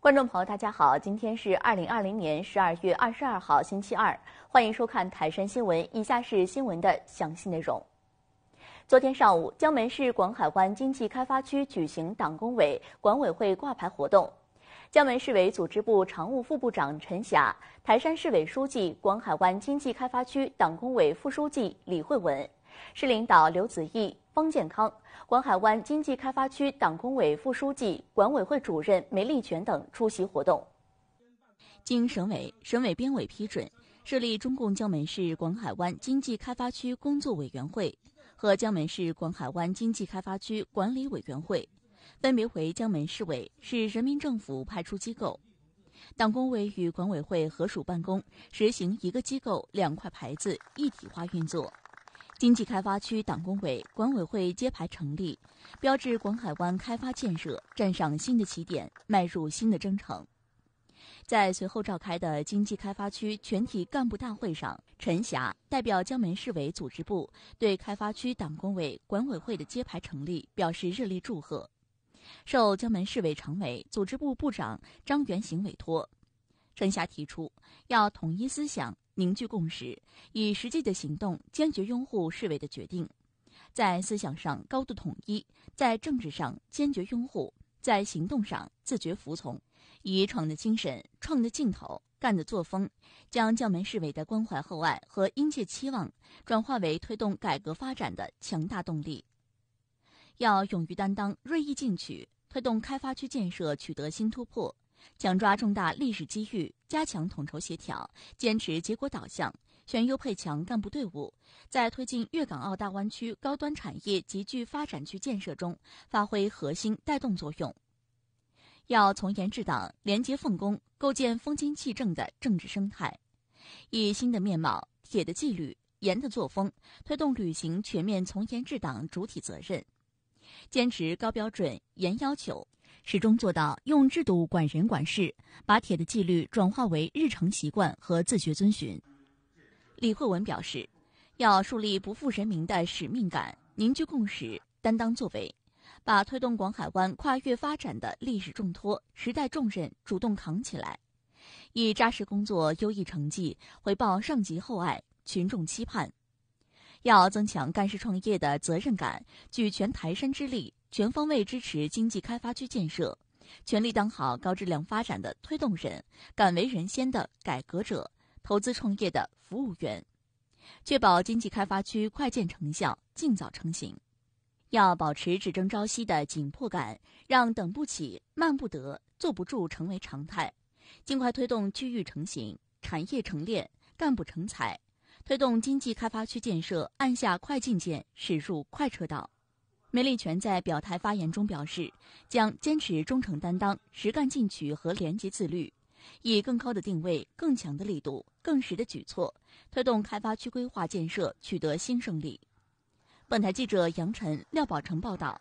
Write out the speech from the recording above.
观众朋友，大家好，今天是二零二零年十二月二十二号，星期二，欢迎收看台山新闻。以下是新闻的详细内容。昨天上午，江门市广海湾经济开发区举行党工委管委会挂牌活动。江门市委组织部常务副部长陈霞、台山市委书记、广海湾经济开发区党工委副书记李慧文、市领导刘子毅。方健康、广海湾经济开发区党工委副书记、管委会主任梅立全等出席活动。经省委、省委编委批准，设立中共江门市广海湾经济开发区工作委员会和江门市广海湾经济开发区管理委员会，分别为江门市委、市人民政府派出机构。党工委与管委会合署办公，实行一个机构、两块牌子一体化运作。经济开发区党工委管委会揭牌成立，标志广海湾开发建设站上新的起点，迈入新的征程。在随后召开的经济开发区全体干部大会上，陈霞代表江门市委组织部对开发区党工委管委会的揭牌成立表示热烈祝贺。受江门市委常委、组织部部长张元行委托。陈霞提出，要统一思想，凝聚共识，以实际的行动坚决拥护市委的决定，在思想上高度统一，在政治上坚决拥护，在行动上自觉服从，以闯的精神、创的劲头、干的作风，将江门市委的关怀厚爱和殷切期望，转化为推动改革发展的强大动力。要勇于担当，锐意进取，推动开发区建设取得新突破。抢抓重大历史机遇，加强统筹协调，坚持结果导向，选优配强干部队伍，在推进粤港澳大湾区高端产业集聚发展区建设中发挥核心带动作用。要从严治党、廉洁奉公，构建风清气正的政治生态，以新的面貌、铁的纪律、严的作风，推动履行全面从严治党主体责任。坚持高标准、严要求，始终做到用制度管人管事，把铁的纪律转化为日常习惯和自觉遵循。李慧文表示，要树立不负人民的使命感，凝聚共识、担当作为，把推动广海湾跨越发展的历史重托、时代重任主动扛起来，以扎实工作、优异成绩回报上级厚爱、群众期盼。要增强干事创业的责任感，聚全台山之力，全方位支持经济开发区建设，全力当好高质量发展的推动人、敢为人先的改革者、投资创业的服务员，确保经济开发区快见成效、尽早成型。要保持只争朝夕的紧迫感，让等不起、慢不得、坐不住成为常态，尽快推动区域成型、产业成链、干部成才。推动经济开发区建设按下快进键，驶入快车道。梅利权在表态发言中表示，将坚持忠诚担当、实干进取和廉洁自律，以更高的定位、更强的力度、更实的举措，推动开发区规划建设取得新胜利。本台记者杨晨、廖宝成报道。